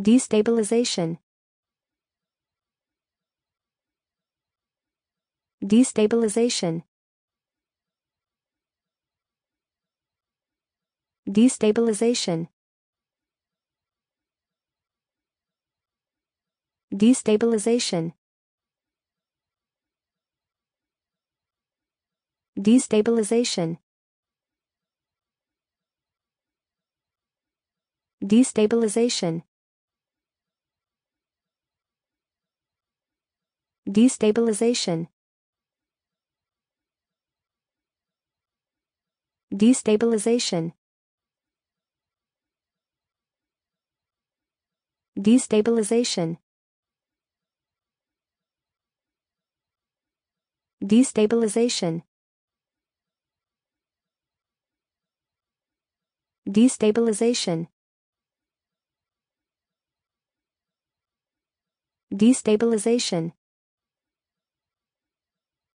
Destabilization Destabilization Destabilization Destabilization Destabilization Destabilization Destabilization Destabilization Destabilization Destabilization Destabilization Destabilization